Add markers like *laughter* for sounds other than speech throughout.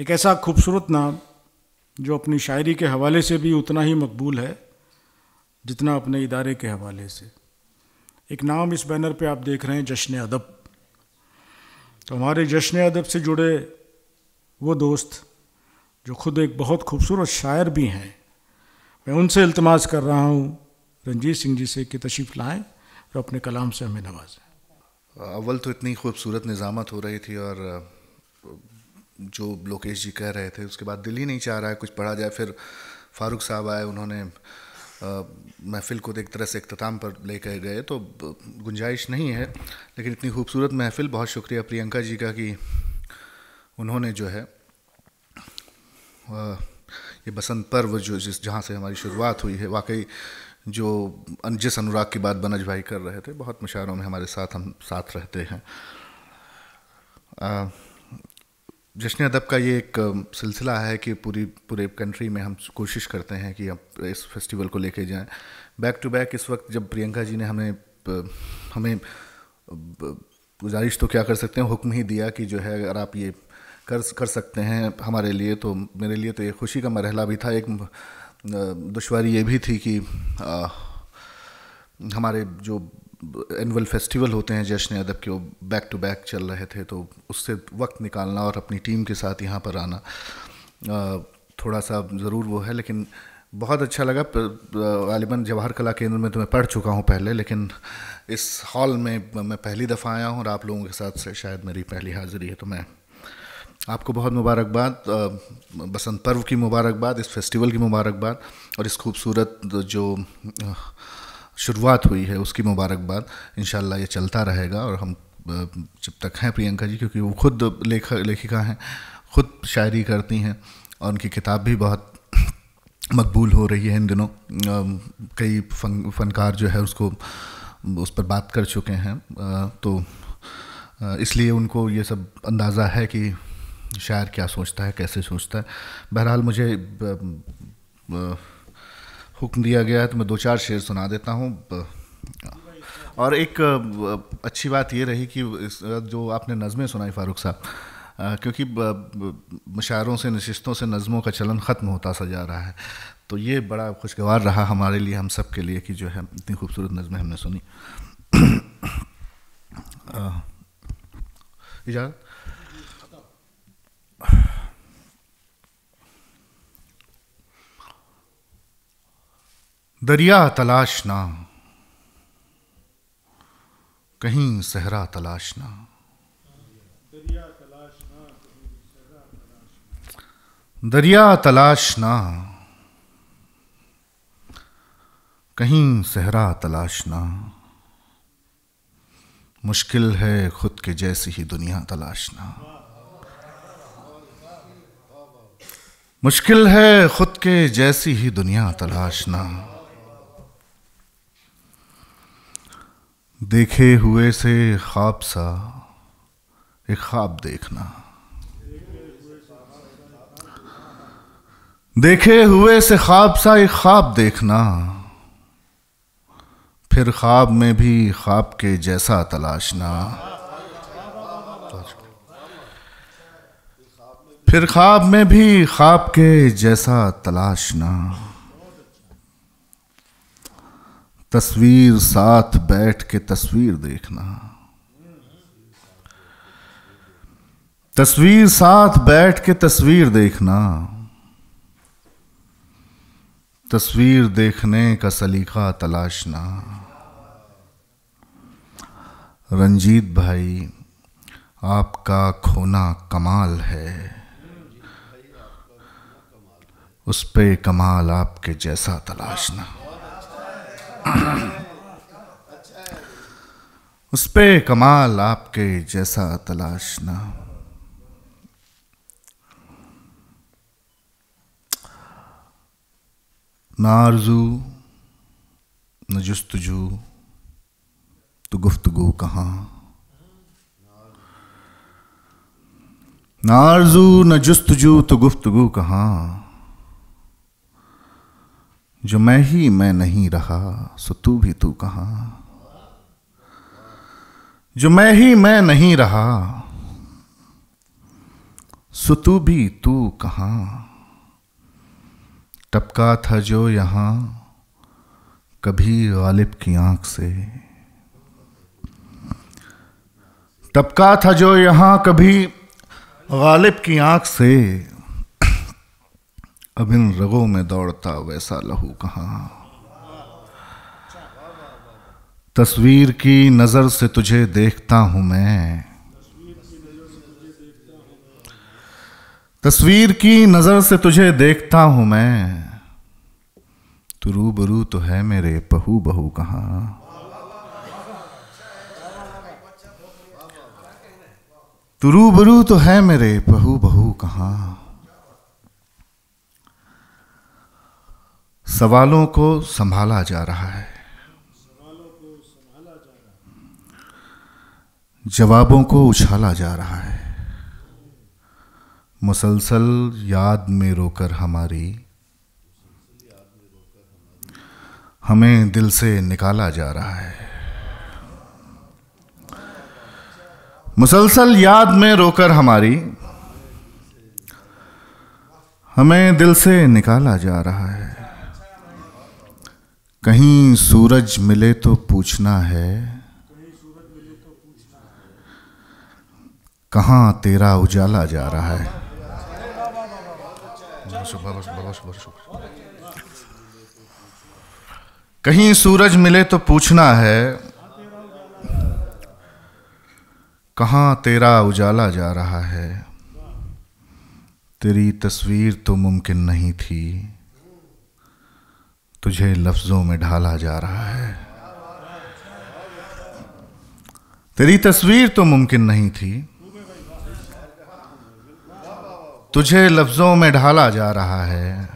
एक ऐसा खूबसूरत नाम जो अपनी शायरी के हवाले से भी उतना ही मकबूल है जितना अपने इदारे के हवाले से एक नाम इस बैनर पे आप देख रहे हैं जश्न अदब तो हमारे जश्न अदब से जुड़े वो दोस्त जो खुद एक बहुत खूबसूरत शायर भी हैं मैं उनसे इल्तमास कर रहा हूँ रंजीत सिंह जी से कि तशीफ लाएँ और अपने कलाम से हमें नवाजें अव्वल तो इतनी खूबसूरत निज़ामत हो रही थी और जो लोकेश जी कह रहे थे उसके बाद दिल ही नहीं चाह रहा है कुछ पढ़ा जाए फिर फारूक साहब आए उन्होंने महफिल को एक तरह से अख्ताम पर लेकर गए तो गुंजाइश नहीं है लेकिन इतनी खूबसूरत महफिल बहुत शुक्रिया प्रियंका जी का कि उन्होंने जो है ये बसंत पर्व जो जिस जहाँ से हमारी शुरुआत हुई है वाकई जो जिस अनुराग की बात बनज भाई कर रहे थे बहुत मुशारों में हमारे साथ हम साथ रहते हैं जश्न अदब का ये एक सिलसिला है कि पूरी पूरे कंट्री में हम कोशिश करते हैं कि हम इस फेस्टिवल को लेके जाएं बैक टू बैक इस वक्त जब प्रियंका जी ने हमें हमें गुजारिश तो क्या कर सकते हैं हुक्म ही दिया कि जो है अगर आप ये कर कर सकते हैं हमारे लिए तो मेरे लिए तो ये खुशी का मरहला भी था एक दुशारी ये भी थी कि आ, हमारे जो एनुअल फेस्टिवल होते हैं जश्न अदब के वो बैक टू बैक चल रहे थे तो उससे वक्त निकालना और अपनी टीम के साथ यहाँ पर आना थोड़ा सा ज़रूर वो है लेकिन बहुत अच्छा लगा गालिबा जवाहर कला केंद्र में तो मैं पढ़ चुका हूँ पहले लेकिन इस हॉल में मैं पहली दफ़ा आया हूँ और आप लोगों के साथ से शायद मेरी पहली हाज़िरी है तो मैं आपको बहुत मुबारकबाद बसंत पर्व की मुबारकबाद इस फेस्टिवल की मुबारकबाद और इस खूबसूरत जो शुरुआत हुई है उसकी मुबारकबाद इन ये चलता रहेगा और हम जब तक हैं प्रियंका जी क्योंकि वो खुद लेखक लेखिका हैं खुद शायरी करती हैं और उनकी किताब भी बहुत मकबूल हो रही है इन दिनों कई फन फनकार जो है उसको उस पर बात कर चुके हैं तो इसलिए उनको ये सब अंदाज़ा है कि शायर क्या सोचता है कैसे सोचता है बहरहाल मुझे ब, ब, हुक्म दिया गया है तो मैं दो चार शेर सुना देता हूँ हाँ। और एक अच्छी बात ये रही कि इस जो आपने नज़में सुनाई फारूक साहब क्योंकि मुशायरों से नशस्तों से नज़मों का चलन ख़त्म होता सा जा रहा है तो ये बड़ा खुशगवार रहा हमारे लिए हम सब के लिए कि जो है इतनी खूबसूरत नज़में हमने सुनी *clears throat* इजाज़त दरिया तलाशना कहीं सहरा तलाशना दरिया तलाशना कहीं सहरा तलाशना मुश्किल है खुद के जैसी ही दुनिया तलाशना मुश्किल है खुद के जैसी ही दुनिया तलाशना देखे हुए से ख्वाब सा एक ख्वाब देखना देखे हुए से ख्वाब सा एक ख्वाब देखना फिर ख्वाब में भी ख्वाब के जैसा तलाशना फिर ख्वाब में भी ख्वाब के जैसा तलाशना तस्वीर साथ बैठ के तस्वीर देखना तस्वीर साथ बैठ के तस्वीर देखना तस्वीर देखने का सलीका तलाशना रंजीत भाई आपका खोना कमाल है उस पे कमाल आपके जैसा तलाशना उस पे कमाल आपके जैसा तलाशना ना आरजू न जस्तजू तो गुफ्तगु कहाँ नारजू न जस्तजू तो गुफ्तगु कहाँ जो मैं ही मैं नहीं रहा सो तू भी तू कहा जो मैं ही मैं नहीं रहा सो तू भी तू कहा टपका था जो यहां कभी गालिब की आंख से टपका था जो यहां कभी गालिब की आंख से अब इन रगों में दौड़ता वैसा लहू कहाँ तस्वीर की नज़र से तुझे देखता हूं मैं तस्वीर की नज़र से तुझे देखता हूं मैं तुरू बरू तो है मेरे बहू बहू कहाँ तुरू बरू तो है मेरे बहू बहू कहाँ सवालों को संभाला जा रहा है जवाबों को उछाला जा रहा है मुसलसल याद में रोकर हमारी हमें दिल से निकाला जा रहा है मुसलसल याद में रोकर हमारी हमें दिल से निकाला जा रहा है कहीं सूरज मिले तो पूछना है कहाँ तेरा उजाला जा रहा है कहीं सूरज मिले तो पूछना है कहाँ तेरा उजाला जा रहा है तेरी तस्वीर तो मुमकिन नहीं थी तुझे लफ्ज़ों में ढाला जा रहा है तेरी तस्वीर तो मुमकिन नहीं थी तुझे लफ्ज़ों में ढाला जा रहा है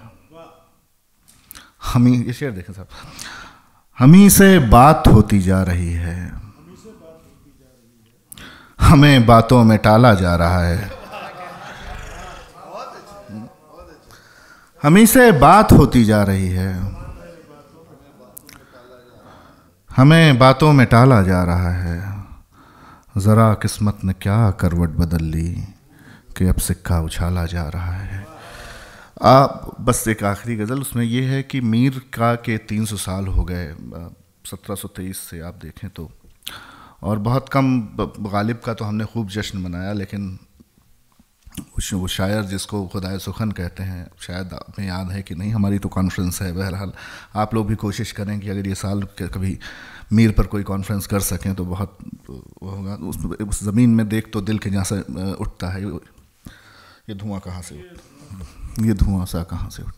हमी ये शेर देखें साहब हमी से बात होती जा रही है हमें बातों में टाला जा रहा है हमी से बात होती जा रही है हमें बातों में टाला जा रहा है ज़रा किस्मत ने क्या करवट बदल ली कि अब सिक्का उछाला जा रहा है आप बस एक आखिरी गज़ल उसमें यह है कि मीर का के 300 साल हो गए 1723 से आप देखें तो और बहुत कम गालिब का तो हमने खूब जश्न मनाया लेकिन वो शायर जिसको खुदाए सुखन कहते हैं शायद आपने याद है कि नहीं हमारी तो कॉन्फ्रेंस है बहरहाल आप लोग भी कोशिश करें कि अगर ये साल कभी मीर पर कोई कॉन्फ्रेंस कर सकें तो बहुत होगा उस, उस ज़मीन में देख तो दिल के जहाँ से उठता है ये धुआं कहाँ से उठ ये धुआं सा कहाँ से उठ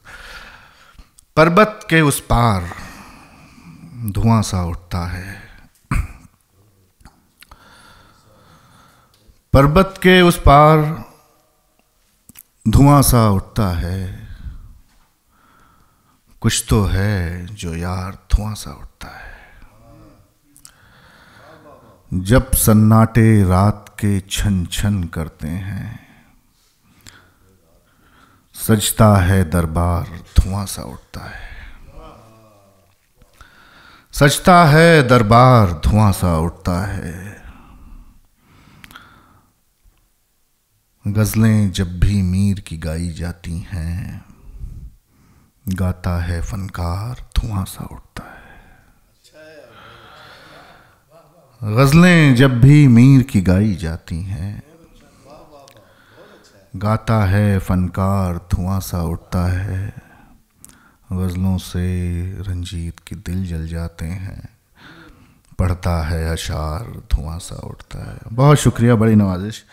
पर्वत के उस पार धुआं सा उठता है पर्वत के उस पार धुआं सा उठता है कुछ तो है जो यार धुआं सा उठता है जब सन्नाटे रात के छन छन करते हैं सजता है दरबार धुआं सा उठता है सजता है दरबार धुआं सा उठता है गज़लें जब भी मीर की गाई जाती हैं गाता है फनकार धुआं सा उठता है गज़लें जब भी मीर की गाई जाती हैं गाता है फनकार धुआं सा उठता है गज़लों से रंजीत के दिल जल जाते हैं पढ़ता है अशार धुआं सा उठता है बहुत शुक्रिया बड़ी नवाजिश